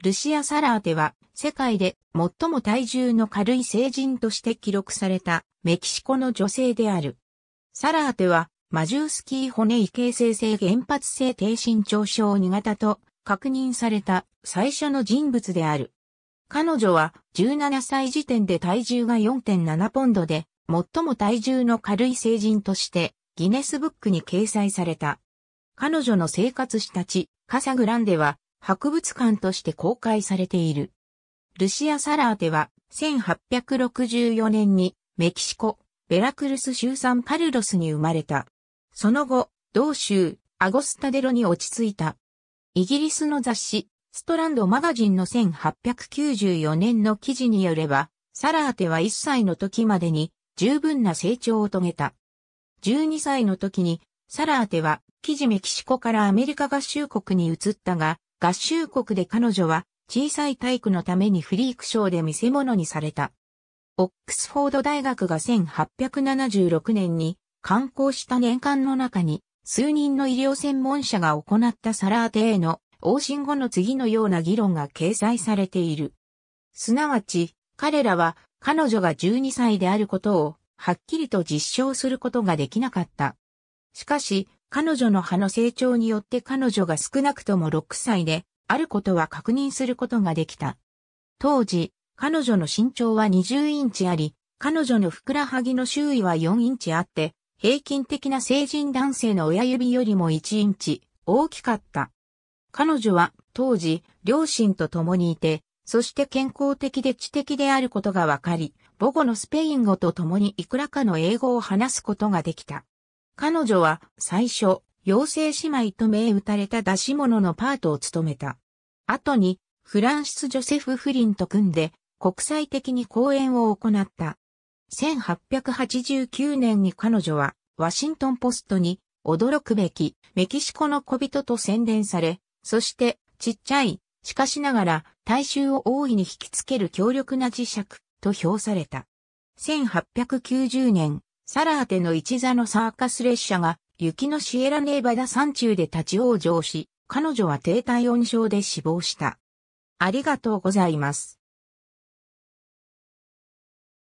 ルシア・サラーテは、世界で最も体重の軽い成人として記録されたメキシコの女性である。サラーテは、マジュースキー骨異形成性原発性低身長症2型と確認された最初の人物である。彼女は17歳時点で体重が4.7ポンドで、最も体重の軽い成人としてギネスブックに掲載された。彼女の生活したち、カサグランデは博物館として公開されている。ルシア・サラーテは1864年にメキシコ、ベラクルス州サンパルロスに生まれた。その後、同州、アゴスタデロに落ち着いた。イギリスの雑誌、ストランドマガジンの1894年の記事によれば、サラーテは1歳の時までに十分な成長を遂げた。12歳の時に、サラーテは、記事メキシコからアメリカ合衆国に移ったが、合衆国で彼女は小さい体育のためにフリークショーで見せ物にされた。オックスフォード大学が1876年に刊行した年間の中に数人の医療専門者が行ったサラーテへの往診後の次のような議論が掲載されている。すなわち、彼らは彼女が12歳であることをはっきりと実証することができなかった。しかし、彼女の歯の成長によって彼女が少なくとも6歳で、あることは確認することができた。当時、彼女の身長は20インチあり、彼女のふくらはぎの周囲は4インチあって、平均的な成人男性の親指よりも1インチ大きかった。彼女は当時、両親と共にいて、そして健康的で知的であることがわかり、母語のスペイン語と共にいくらかの英語を話すことができた。彼女は最初、妖精姉妹と銘打たれた出し物のパートを務めた。後に、フランシス・ジョセフ・フリンと組んで、国際的に講演を行った。1889年に彼女は、ワシントンポストに、驚くべき、メキシコの小人と宣伝され、そして、ちっちゃい、しかしながら、大衆を大いに引きつける強力な磁石、と評された。1890年、サラーテの一座のサーカス列車が雪のシエラネーバダ山中で立ち往生し、彼女は低体温症で死亡した。ありがとうございます。